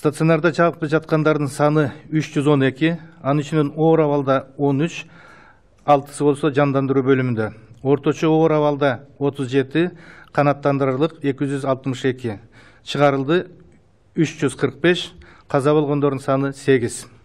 стационарда чалып жатқандардың саны 312, анын ичинен оор абалда 13, алтысы болса жандандыру бөлімінде. Орточо оор абалда 37, канаттандырырлык 262. шығарылды 345, қаза болғандардың саны 8.